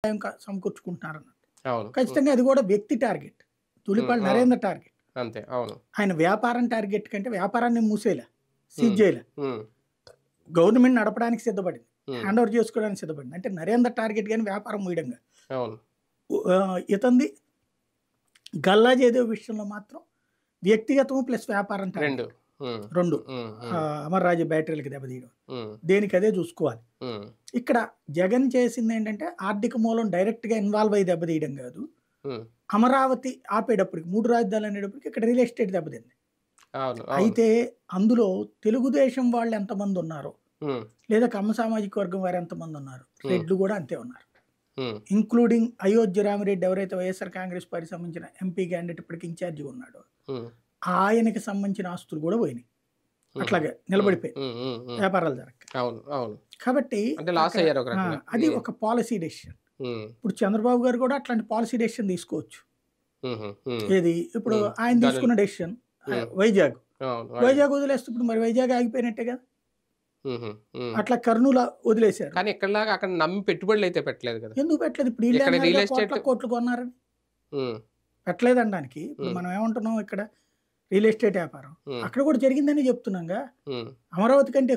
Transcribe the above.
ఆదాయం సమకూర్చుకుంటున్నారు అన్నట్టు ఖచ్చితంగా అది కూడా వ్యక్తి టార్గెట్ తులిపాడు నరేంద్ర టార్గెట్ అంతే అవును ఆయన వ్యాపారం టార్గెట్ కంటే వ్యాపారాన్ని మూసేలా సీజ్ చేయలే గవర్నమెంట్ నడపడానికి సిద్ధపడింది హ్యాండ్ ఓవర్ చేసుకోవడానికి సిద్ధపడింది అంటే నరేంద్ర టార్గెట్ కానీ వ్యాపారం మూయడంగా ఇతంది గల్లా చేదే విషయంలో మాత్రం వ్యక్తిగతం ప్లస్ వ్యాపారం టార్గెట్ రెండు అమర్రాజు బ్యాటరీలకి దెబ్బతీయడం దేనికి అదే చూసుకోవాలి ఇక్కడ జగన్ చేసింది ఏంటంటే ఆర్థిక మూలం డైరెక్ట్ గా ఇన్వాల్వ్ అయ్యి దెబ్బతీయడం కాదు అమరావతి ఆపేటప్పటికి మూడు రాజధానులు అనేటప్పటికి ఇక్కడ రియల్ ఎస్టేట్ దెబ్బతింది అయితే అందులో తెలుగుదేశం వాళ్ళు ఎంతమంది ఉన్నారో లేదా కమ్మ సామాజిక వర్గం వారు ఎంతమంది ఉన్నారు రెడ్లు కూడా అంతే ఉన్నారు ఇంక్లూడింగ్ అయోధ్య రామిరెడ్డి ఎవరైతే వైఎస్ఆర్ కాంగ్రెస్ పార్టీ సంబంధించిన ఎంపీ క్యాండిడేట్ ఇప్పటికి ఇన్ఛార్జి ఉన్నాడు ఆయనకి సంబంధించిన ఆస్తులు కూడా పోయినాయి అట్లాగే నిలబడిపోయి వ్యాపారాలు జరగ కాబట్టి అది ఒక పాలసీ డెసిషన్ ఇప్పుడు చంద్రబాబు గారు కూడా అట్లాంటి పాలసీ డెసిషన్ తీసుకోవచ్చు ఏది ఇప్పుడు ఆయన తీసుకున్న డెసిషన్ వైజాగ్ వైజాగ్ వదిలేస్తే ఇప్పుడు మరి వైజాగ్ ఆగిపోయినట్టే కదా అట్లా కర్నూలు వదిలేశారు కానీ ఎక్కడలాగా అక్కడ నమ్మి పెట్టుబడులు అయితే పెట్టలేదు కదా ఎందుకు పెట్టలేదు ఇప్పుడు కోట్లు కొన్నారని పెట్టలేదు అనడానికి మనం ఏమంటున్నాం ఇక్కడ రియల్ ఎస్టేట్ వ్యాపారం అక్కడ కూడా జరిగిందని చెప్తున్నాగా అమరావతి కంటే